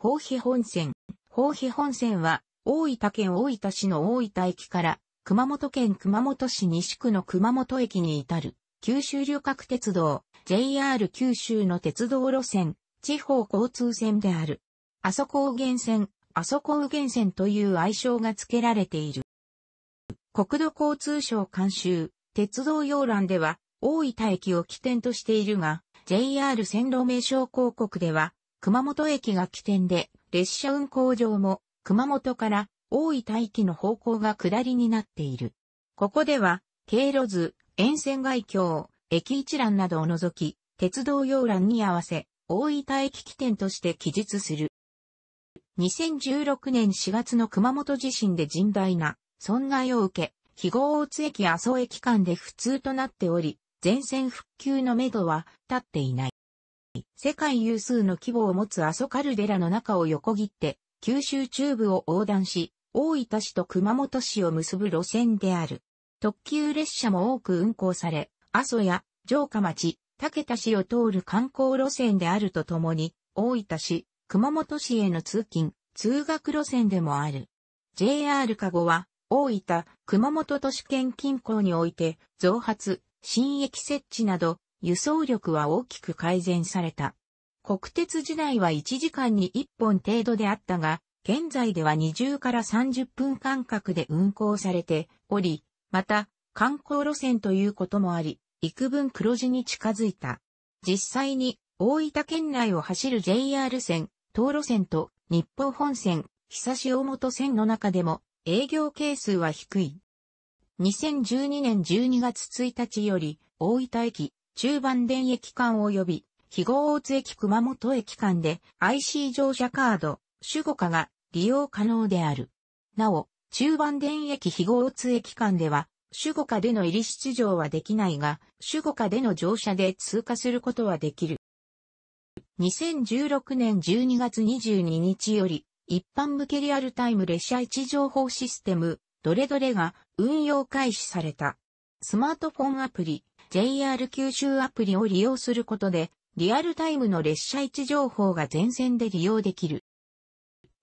宝庇本線。宝庇本線は、大分県大分市の大分駅から、熊本県熊本市西区の熊本駅に至る、九州旅客鉄道、JR 九州の鉄道路線、地方交通線である。阿蘇高原線、阿蘇高原線という愛称が付けられている。国土交通省監修、鉄道要欄では、大分駅を起点としているが、JR 線路名称広告では、熊本駅が起点で、列車運行場も、熊本から大分駅の方向が下りになっている。ここでは、経路図、沿線外境、駅一覧などを除き、鉄道要覧に合わせ、大分駅起点として記述する。2016年4月の熊本地震で甚大な損害を受け、肥後大津駅麻生駅間で不通となっており、全線復旧のめどは立っていない。世界有数の規模を持つ阿蘇カルデラの中を横切って、九州中部を横断し、大分市と熊本市を結ぶ路線である。特急列車も多く運行され、阿蘇や城下町、竹田市を通る観光路線であるとともに、大分市、熊本市への通勤、通学路線でもある。JR 加護は、大分、熊本都市圏近郊において、増発、新駅設置など、輸送力は大きく改善された。国鉄時代は1時間に1本程度であったが、現在では20から30分間隔で運行されており、また、観光路線ということもあり、幾分黒字に近づいた。実際に、大分県内を走る JR 線、東路線と日報本線、久し大本線の中でも営業係数は低い。2012年12月1日より、大分駅、中盤電駅間及び、非合大津駅熊本駅間で IC 乗車カード、主語化が利用可能である。なお、中盤電駅非合大津駅間では、主語化での入り出場はできないが、主語化での乗車で通過することはできる。2016年12月22日より、一般向けリアルタイム列車位置情報システム、どれどれが運用開始された。スマートフォンアプリ、JR 九州アプリを利用することで、リアルタイムの列車位置情報が全線で利用できる。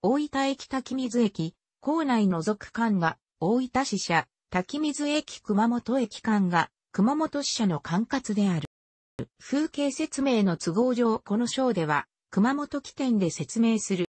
大分駅滝水駅、構内除く間が大分支社、滝水駅熊本駅間が熊本支社の管轄である。風景説明の都合上この章では、熊本起点で説明する。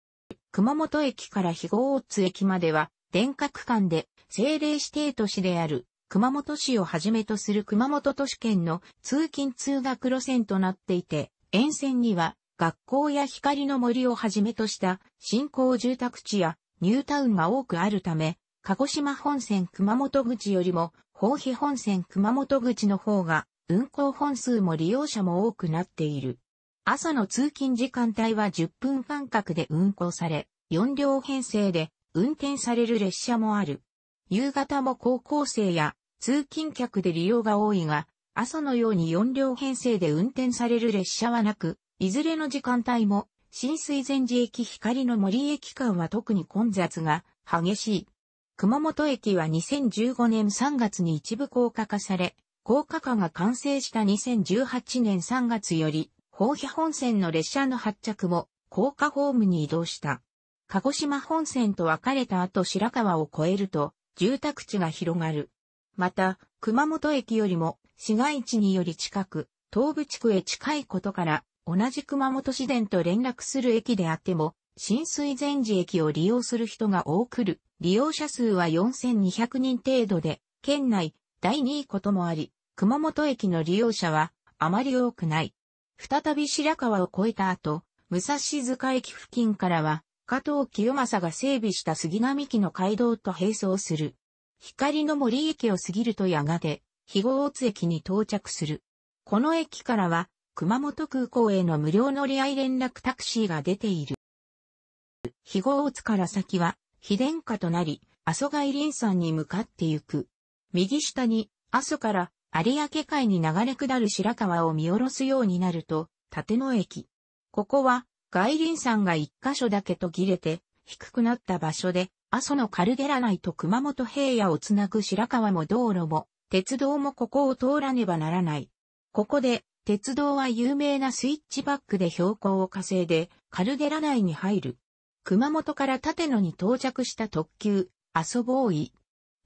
熊本駅から肥後大津駅までは、電化区間で政令指定都市である熊本市をはじめとする熊本都市圏の通勤通学路線となっていて、沿線には学校や光の森をはじめとした新興住宅地やニュータウンが多くあるため、鹿児島本線熊本口よりも、宝庇本線熊本口の方が運行本数も利用者も多くなっている。朝の通勤時間帯は10分間隔で運行され、4両編成で運転される列車もある。夕方も高校生や通勤客で利用が多いが、朝のように4両編成で運転される列車はなく、いずれの時間帯も、新水前寺駅光の森駅間は特に混雑が激しい。熊本駅は2015年3月に一部高架化され、高架化が完成した2018年3月より、宝庇本線の列車の発着も高架ホームに移動した。鹿児島本線とかれた後白川を越えると、住宅地が広がる。また、熊本駅よりも市街地により近く、東部地区へ近いことから、同じ熊本市電と連絡する駅であっても、浸水前時駅を利用する人が多くる。利用者数は4200人程度で、県内第2位こともあり、熊本駅の利用者はあまり多くない。再び白川を越えた後、武蔵塚駅付近からは加藤清正が整備した杉並木の街道と並走する。光の森駅を過ぎるとやがて、肥後大津駅に到着する。この駅からは、熊本空港への無料乗り合い連絡タクシーが出ている。肥後大津から先は、非電化となり、阿蘇外林山に向かって行く。右下に、阿蘇から有明海に流れ下る白川を見下ろすようになると、立野駅。ここは、外輪山が一箇所だけ途切れて、低くなった場所で、阿蘇のカルデラ内と熊本平野をつなぐ白川も道路も、鉄道もここを通らねばならない。ここで、鉄道は有名なスイッチバックで標高を稼いで、カルデラ内に入る。熊本から立野に到着した特急、阿蘇ボーイ。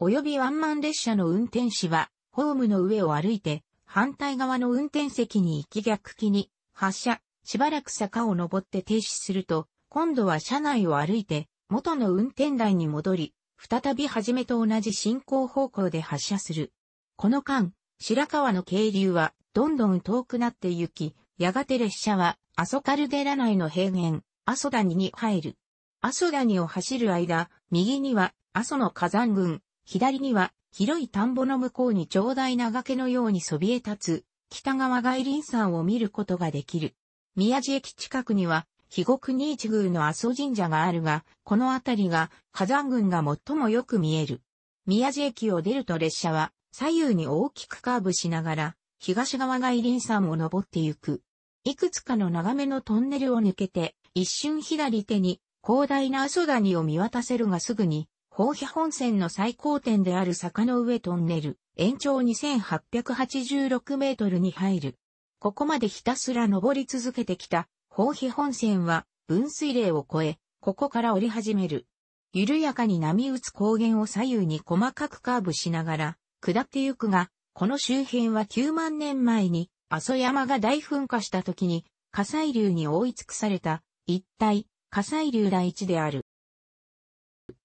及びワンマン列車の運転士は、ホームの上を歩いて、反対側の運転席に行き逆気に、発車、しばらく坂を登って停止すると、今度は車内を歩いて、元の運転台に戻り、再び初めと同じ進行方向で発車する。この間、白川の渓流はどんどん遠くなって行き、やがて列車は阿蘇カルデラ内の平原、阿蘇谷に入る。阿蘇谷を走る間、右には阿蘇の火山群、左には広い田んぼの向こうに長大な崖のようにそびえ立つ、北側外輪山を見ることができる。宮地駅近くには、肥後国一宮の阿蘇神社があるが、この辺りが火山群が最もよく見える。宮地駅を出ると列車は左右に大きくカーブしながら、東側外林山を登ってゆく。いくつかの長めのトンネルを抜けて、一瞬左手に広大な阿蘇谷を見渡せるがすぐに、宝飛本線の最高点である坂の上トンネル、延長2886メートルに入る。ここまでひたすら登り続けてきた、宝碑本線は、分水嶺を越え、ここから降り始める。緩やかに波打つ高原を左右に細かくカーブしながら、下ってゆくが、この周辺は9万年前に、阿蘇山が大噴火した時に、火砕流に覆い尽くされた、一体、火砕流第一である。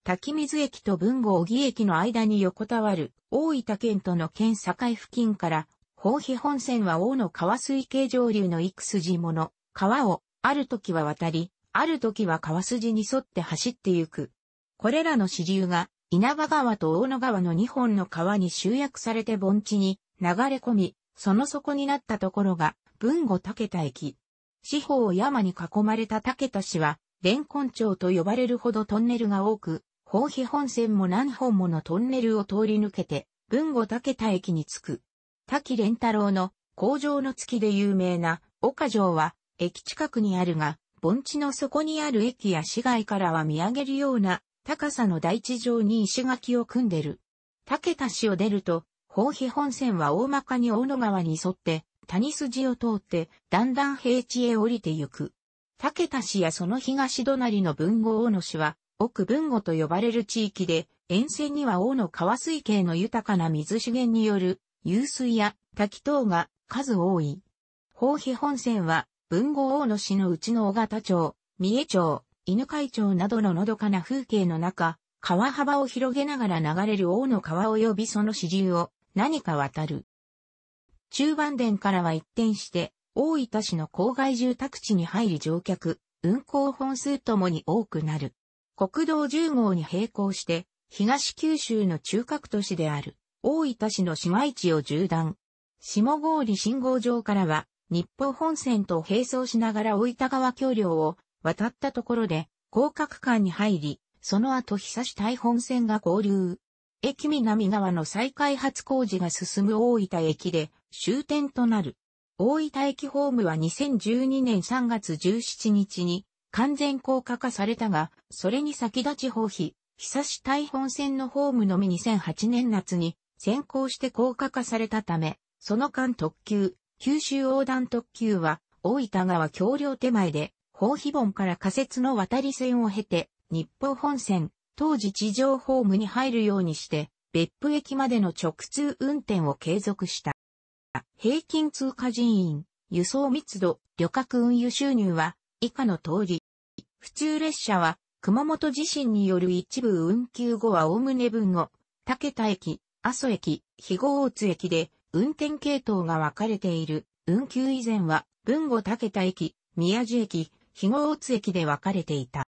滝水駅と文豪小木駅の間に横たわる大分県との県境付近から宝庇本線は王の川水系上流の幾筋もの、川を、ある時は渡り、ある時は川筋に沿って走ってゆく。これらの支流が、稲葉川と大野川の2本の川に集約されて盆地に流れ込み、その底になったところが、文後竹田駅。四方を山に囲まれた竹田市は、蓮根町と呼ばれるほどトンネルが多く、宝庇本線も何本ものトンネルを通り抜けて、文後竹田駅に着く。滝連太郎の工場の月で有名な岡城は駅近くにあるが、盆地の底にある駅や市街からは見上げるような高さの大地上に石垣を組んでる。竹田市を出ると、宝碑本線は大まかに大野川に沿って、谷筋を通って、だんだん平地へ降りてゆく。竹田市やその東隣の文豪大野市は、奥文豪と呼ばれる地域で、沿線には大野川水系の豊かな水資源による湧水や滝等が数多い。宝碑本線は、文豪大野市のうちの小形町、三重町、犬飼町などののどかな風景の中、川幅を広げながら流れる大野川及びその支流を何か渡る。中盤殿からは一転して、大分市の郊外住宅地に入り乗客、運行本数ともに多くなる。国道10号に並行して、東九州の中核都市である。大分市の市街地を縦断。下郡信号場からは、日報本線と並走しながら大分川橋梁を渡ったところで、広角間に入り、その後久し台本線が合流。駅南側の再開発工事が進む大分駅で終点となる。大分駅ホームは2012年3月17日に完全高架化されたが、それに先立ち放費、久し台本線のホームのみ2008年夏に先行して高架化されたため、その間特急、九州横断特急は、大分川橋梁手前で、宝碑本から仮設の渡り線を経て、日報本線、当時地上ホームに入るようにして、別府駅までの直通運転を継続した。平均通過人員、輸送密度、旅客運輸収入は、以下の通り。普通列車は、熊本地震による一部運休後は概ね分後、竹田駅、阿蘇駅、肥後大津駅で運転系統が分かれている。運休以前は、文後竹田駅、宮地駅、肥後大津駅で分かれていた。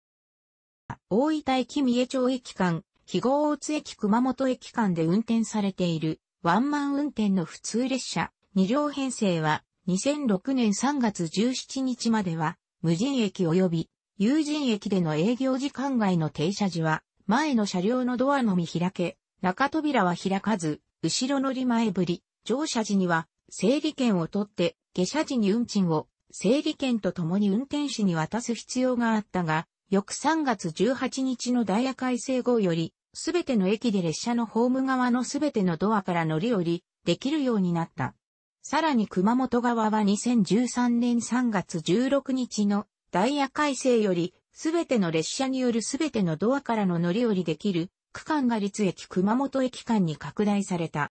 大分駅三重町駅間、肥後大津駅熊本駅間で運転されているワンマン運転の普通列車2両編成は2006年3月17日までは無人駅及び有人駅での営業時間外の停車時は前の車両のドアのみ開け中扉は開かず、後ろ乗り前ぶり、乗車時には、整理券を取って、下車時に運賃を、整理券と共に運転手に渡す必要があったが、翌3月18日のダイヤ改正後より、すべての駅で列車のホーム側のすべてのドアから乗り降り、できるようになった。さらに熊本側は2013年3月16日のダイヤ改正より、すべての列車によるすべてのドアからの乗り降りできる区間が立駅熊本駅間に拡大された。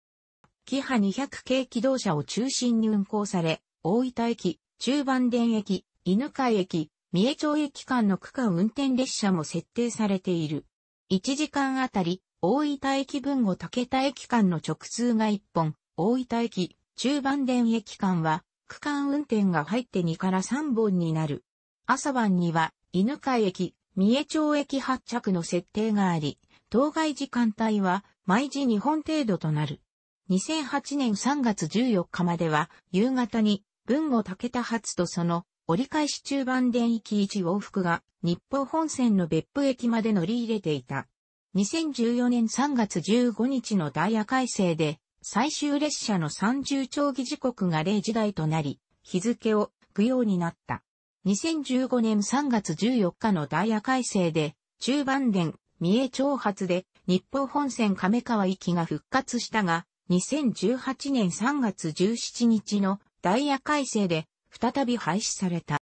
キハ200系機動車を中心に運行され、大分駅、中盤電駅、犬飼駅、三重町駅間の区間運転列車も設定されている。1時間あたり、大分駅分後竹田駅間の直通が1本、大分駅、中盤電駅間は、区間運転が入って2から3本になる。朝晩には、犬飼駅、三重町駅発着の設定があり、当該時間帯は毎時2本程度となる。2008年3月14日までは夕方に文後武田発とその折り返し中盤電域1往復が日報本線の別府駅まで乗り入れていた。2014年3月15日のダイヤ改正で最終列車の30長期時刻が0時台となり日付を不要になった。2015年3月14日のダイヤ改正で中盤電三重長発で日報本線亀川行きが復活したが、2018年3月17日のダイヤ改正で再び廃止された。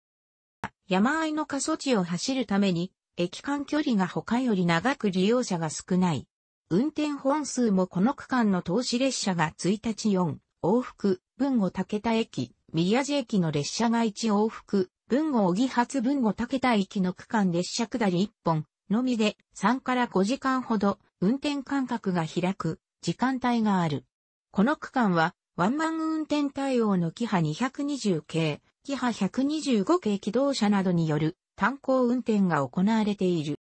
山あいの過疎地を走るために、駅間距離が他より長く利用者が少ない。運転本数もこの区間の投資列車が1日4往復、文後武田駅、宮地駅の列車が1往復、文後小木発文後武田駅の区間列車下り1本、のみで3から5時間ほど運転間隔が開く時間帯がある。この区間はワンマン運転対応のキハ220系、キハ125系機動車などによる炭鉱運転が行われている。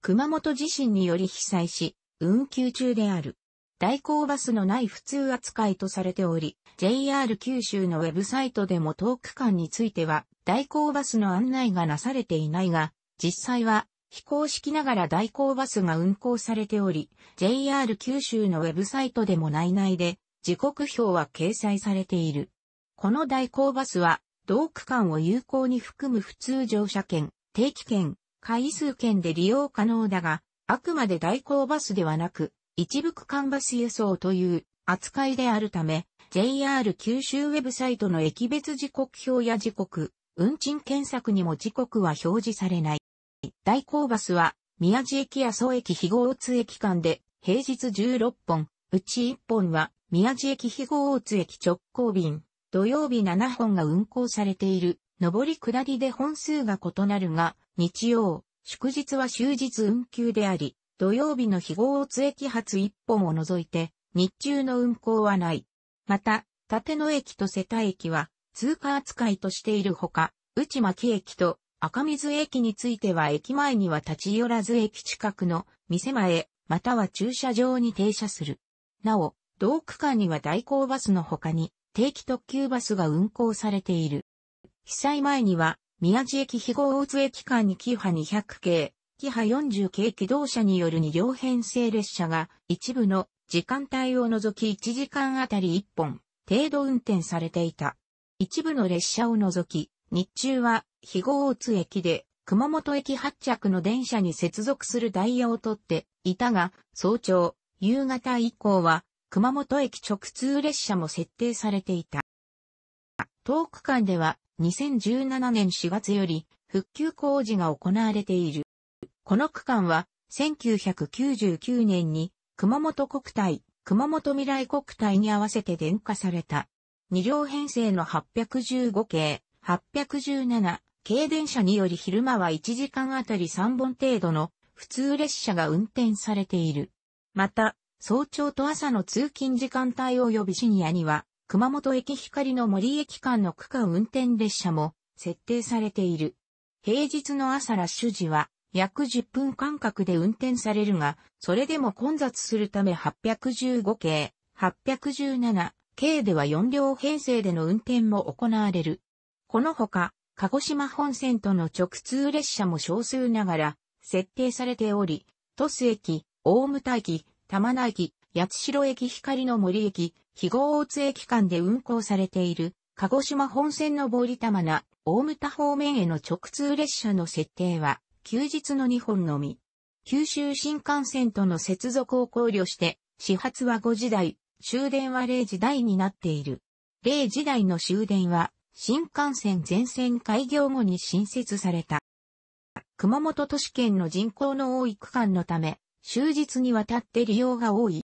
熊本地震により被災し、運休中である。代行バスのない普通扱いとされており、JR 九州のウェブサイトでも当区間については、代行バスの案内がなされていないが、実際は非公式ながら代行バスが運行されており、JR 九州のウェブサイトでも内々で、時刻表は掲載されている。この代行バスは、同区間を有効に含む普通乗車券、定期券、回数券で利用可能だが、あくまで代行バスではなく、一部区間バス輸送という扱いであるため、JR 九州ウェブサイトの駅別時刻表や時刻、運賃検索にも時刻は表示されない。大甲バスは、宮地駅や蘇駅非合津駅間で、平日16本、うち1本は、宮地駅非合津駅直行便、土曜日7本が運行されている、上り下りで本数が異なるが、日曜、祝日は終日運休であり、土曜日の非合津駅発1本を除いて、日中の運行はない。また、立野駅と瀬田駅は、通過扱いとしているほか、内巻駅と赤水駅については駅前には立ち寄らず駅近くの店前、または駐車場に停車する。なお、同区間には代行バスの他に定期特急バスが運行されている。被災前には、宮地駅肥後大津駅間にキハ200系、キハ40系機動車による2両編成列車が一部の時間帯を除き1時間あたり1本程度運転されていた。一部の列車を除き日中は、肥後大津駅で、熊本駅発着の電車に接続するダイヤを取っていたが、早朝、夕方以降は、熊本駅直通列車も設定されていた。東区間では、2017年4月より、復旧工事が行われている。この区間は、1999年に、熊本国体、熊本未来国体に合わせて電化された。2両編成の815系、817系電車により昼間は1時間あたり3本程度の普通列車が運転されている。また、早朝と朝の通勤時間帯及びシニアには、熊本駅光の森駅間の区間運転列車も設定されている。平日の朝ラッシュ時は約10分間隔で運転されるが、それでも混雑するため815系、817系では4両編成での運転も行われる。このほか、鹿児島本線との直通列車も少数ながら、設定されており、鳥栖駅、大牟田駅、玉名駅、八代駅光の森駅、肥後大津駅間で運行されている、鹿児島本線のーリ玉名、大牟田方面への直通列車の設定は、休日の2本のみ。九州新幹線との接続を考慮して、始発は5時台、終電は0時台になっている。0時台の終電は、新幹線全線開業後に新設された。熊本都市圏の人口の多い区間のため、終日にわたって利用が多い。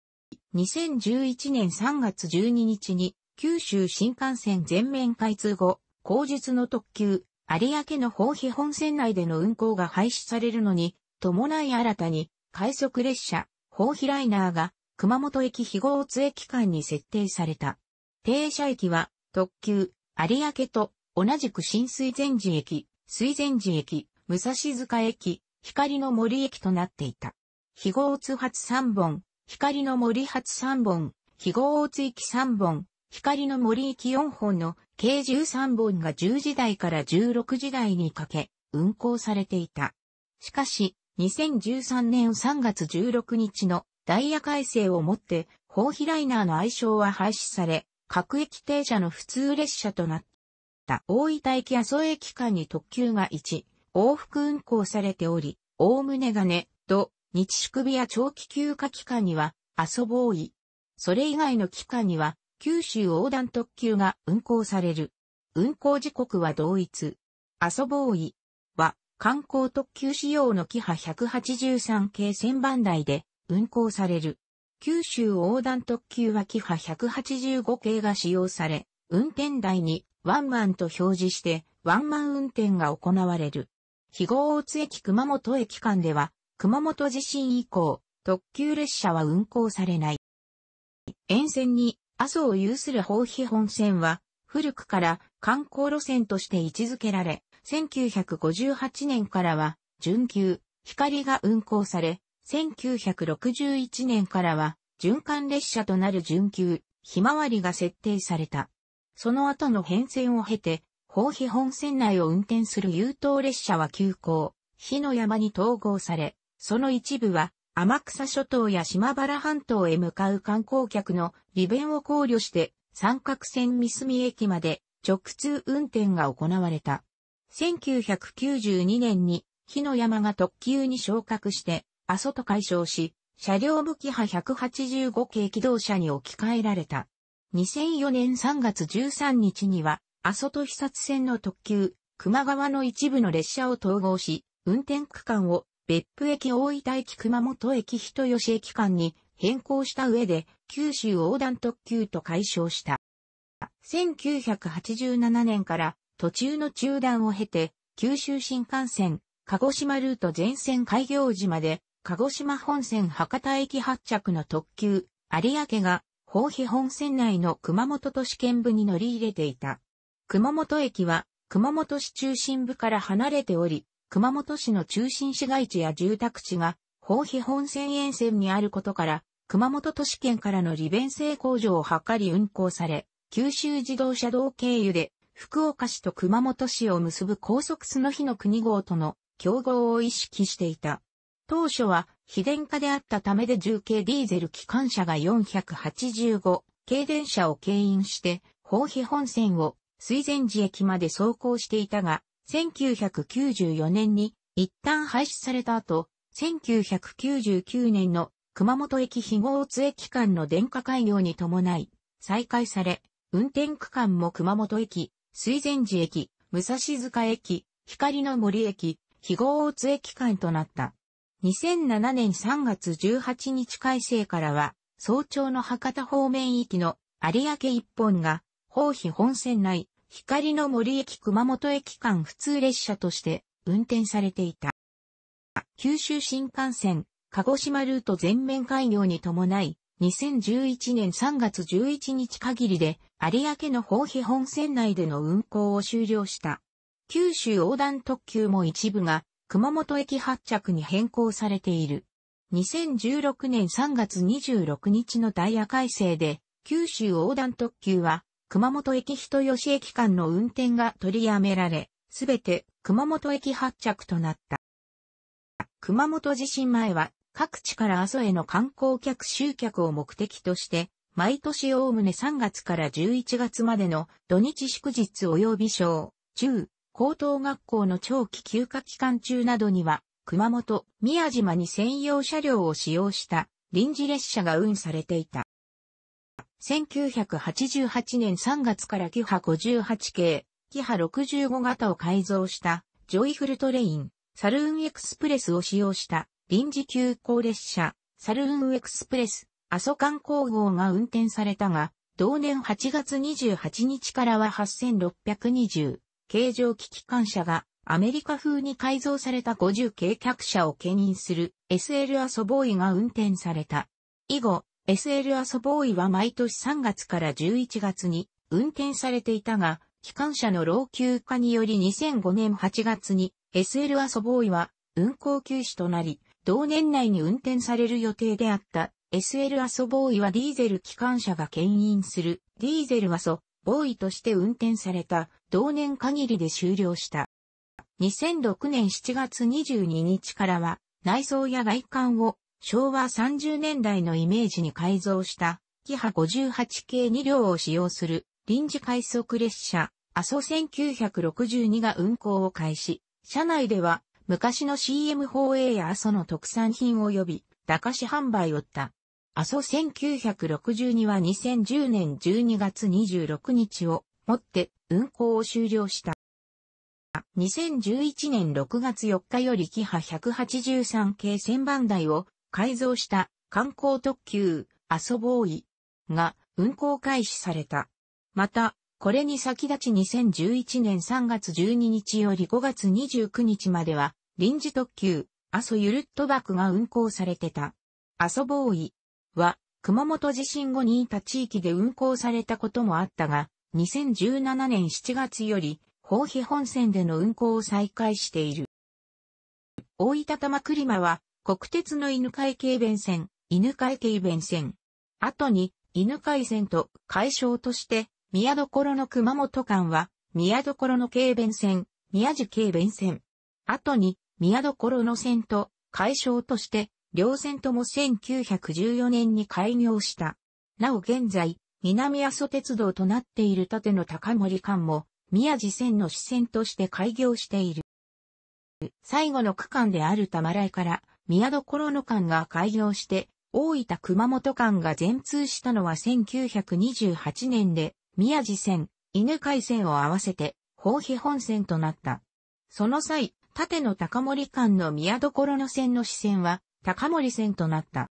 2011年3月12日に九州新幹線全面開通後、後日の特急、有明の宝碑本線内での運行が廃止されるのに、伴い新たに、快速列車、宝碑ライナーが、熊本駅非合津駅間に設定された。停車駅は、特急、有明と同じく新水前寺駅、水前寺駅、武蔵塚駅、光の森駅となっていた。非合津発3本、光の森発3本、非合津駅3本、光の森駅4本の計13本が10時台から16時台にかけ運行されていた。しかし、2013年3月16日のダイヤ改正をもって、ホーヒライナーの愛称は廃止され、各駅停車の普通列車となった。大分駅阿蘇駅間に特急が1、往復運行されており、大胸金、土、日宿日や長期休暇期間には、阿蘇ボーイ。それ以外の期間には、九州横断特急が運行される。運行時刻は同一。阿蘇ボーイは、観光特急仕様のキハ183系1000番台で運行される。九州横断特急はキハ185系が使用され、運転台にワンマンと表示してワンマン運転が行われる。肥後大津駅熊本駅間では、熊本地震以降、特急列車は運行されない。沿線に阿蘇を有する宝肥本線は、古くから観光路線として位置づけられ、1958年からは、準急、光が運行され、1961年からは循環列車となる準急、ひまわりが設定された。その後の変遷を経て、宝庇本線内を運転する優等列車は急行、火の山に統合され、その一部は天草諸島や島原半島へ向かう観光客の利便を考慮して三角線三隅駅まで直通運転が行われた。1992年に火の山が特急に昇格して阿蘇と解消し、車両武器派185系機動車に置き換えられた。2004年3月13日には、阿蘇と被殺線の特急、熊川の一部の列車を統合し、運転区間を別府駅大分駅熊本駅人吉駅間に変更した上で、九州横断特急と解消した。1987年から途中の中断を経て、九州新幹線、鹿児島ルート全線開業時まで鹿児島本線博多駅発着の特急、有明が、宝庇本線内の熊本都市圏部に乗り入れていた。熊本駅は、熊本市中心部から離れており、熊本市の中心市街地や住宅地が、宝庇本線沿線にあることから、熊本都市圏からの利便性向上を図り運行され、九州自動車道経由で、福岡市と熊本市を結ぶ高速スの日の国号との競合を意識していた。当初は非電化であったためで重0ディーゼル機関車が485軽電車を牽引して、宝庇本線を水前寺駅まで走行していたが、1994年に一旦廃止された後、1999年の熊本駅非合津駅間の電化開業に伴い、再開され、運転区間も熊本駅、水前寺駅、武蔵塚駅、光の森駅、非合津駅間となった。2007年3月18日改正からは、早朝の博多方面行きの有明一本が、宝碑本線内、光の森駅熊本駅間普通列車として運転されていた。九州新幹線、鹿児島ルート全面開業に伴い、2011年3月11日限りで、有明の宝碑本線内での運行を終了した。九州横断特急も一部が、熊本駅発着に変更されている。2016年3月26日のダイヤ改正で、九州横断特急は、熊本駅人吉駅間の運転が取りやめられ、すべて熊本駅発着となった。熊本地震前は、各地から阿蘇への観光客集客を目的として、毎年おおむね3月から11月までの土日祝日及び小、中、高等学校の長期休暇期間中などには、熊本、宮島に専用車両を使用した臨時列車が運されていた。1988年3月からキハ58系、キハ65型を改造したジョイフルトレイン、サルーンエクスプレスを使用した臨時急行列車、サルーンエクスプレス、阿蘇観光号が運転されたが、同年8月28日からは8620、形状機機関車がアメリカ風に改造された50軽客車を牽引する SL アソボーイが運転された。以後、SL アソボーイは毎年3月から11月に運転されていたが、機関車の老朽化により2005年8月に SL アソボーイは運行休止となり、同年内に運転される予定であった SL アソボーイはディーゼル機関車が牽引するディーゼルアソボーイとして運転された同年限りで終了した。2006年7月22日からは、内装や外観を昭和30年代のイメージに改造したキハ58系2両を使用する臨時快速列車阿蘇1962が運行を開始。車内では昔の CM 放映や阿蘇の特産品及び駄菓子販売をった。阿蘇1962は2010年12月26日をもって運行を終了した。2011年6月4日よりキハ183系1000番台を改造した観光特急アソボーイが運行開始された。また、これに先立ち2011年3月12日より5月29日までは臨時特急アソユルットバクが運行されてた。アソボーイは熊本地震後にいた地域で運行されたこともあったが、2017年7月より、宝庇本線での運行を再開している。大分玉車は、国鉄の犬飼軽便線、犬飼軽便線。後に、犬飼線と解消として、宮所の熊本間は、宮所の軽便線、宮地軽便線。後に、宮所の線と解消として、両線とも1914年に開業した。なお現在、南阿蘇鉄道となっている縦の高森間も、宮地線の支線として開業している。最後の区間である玉来から宮所の間が開業して、大分熊本間が全通したのは1928年で、宮地線、犬海線を合わせて、宝庇本線となった。その際、縦の高森間の宮所の線の支線は、高森線となった。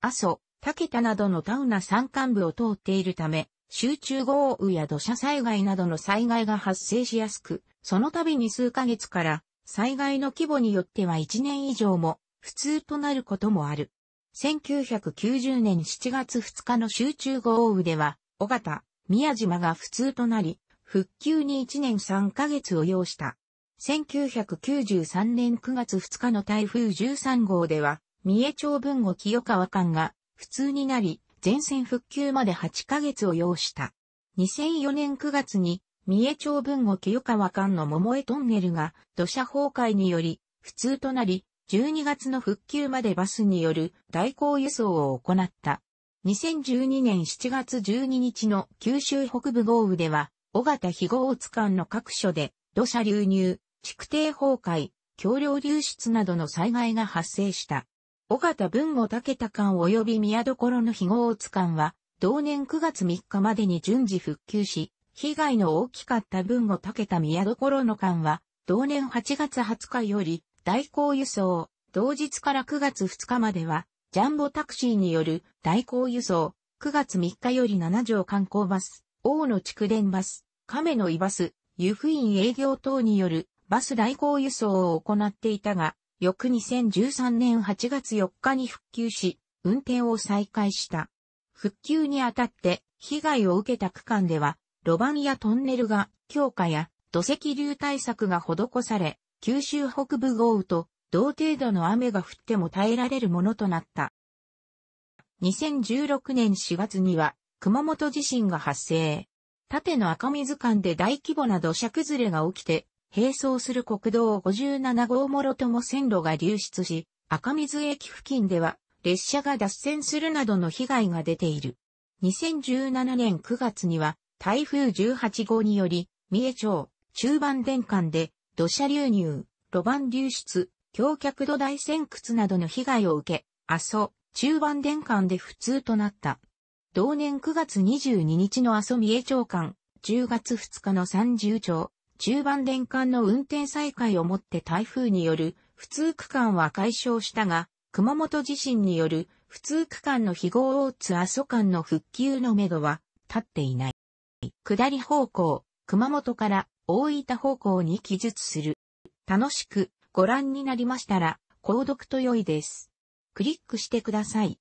阿蘇、竹田などのタウナ山間部を通っているため、集中豪雨や土砂災害などの災害が発生しやすく、その度に数ヶ月から災害の規模によっては1年以上も普通となることもある。1990年7月2日の集中豪雨では、尾形、宮島が普通となり、復旧に1年3ヶ月を要した。1993年9月2日の台風13号では、三重町文後清川間が不通になり、全線復旧まで8ヶ月を要した。2004年9月に、三重町文後清川間の桃江トンネルが土砂崩壊により不通となり、12月の復旧までバスによる代行輸送を行った。2012年7月12日の九州北部豪雨では、尾形非豪津間の各所で土砂流入、築堤崩壊、橋梁流出などの災害が発生した。尾形文吾武田館及び宮所の非合津館は、同年9月3日までに順次復旧し、被害の大きかった文吾武田宮所の館は、同年8月20日より、代行輸送、同日から9月2日までは、ジャンボタクシーによる代行輸送、9月3日より7条観光バス、大野蓄電バス、亀の井バス、湯布院営業等によるバス代行輸送を行っていたが、翌2013年8月4日に復旧し、運転を再開した。復旧にあたって被害を受けた区間では、路盤やトンネルが強化や土石流対策が施され、九州北部豪雨と同程度の雨が降っても耐えられるものとなった。2016年4月には熊本地震が発生。縦の赤水間で大規模な土砂崩れが起きて、並走する国道57号もろとも線路が流出し、赤水駅付近では列車が脱線するなどの被害が出ている。2017年9月には台風18号により、三重町、中盤電間で土砂流入、路盤流出、橋脚土台線屈などの被害を受け、阿蘇、中盤電間で不通となった。同年9月22日の阿蘇三重町間、10月2日の三重町、中盤電間の運転再開をもって台風による普通区間は解消したが、熊本地震による普通区間の非合大津阿蘇間の復旧のめどは立っていない。下り方向、熊本から大分方向に記述する。楽しくご覧になりましたら、購読と良いです。クリックしてください。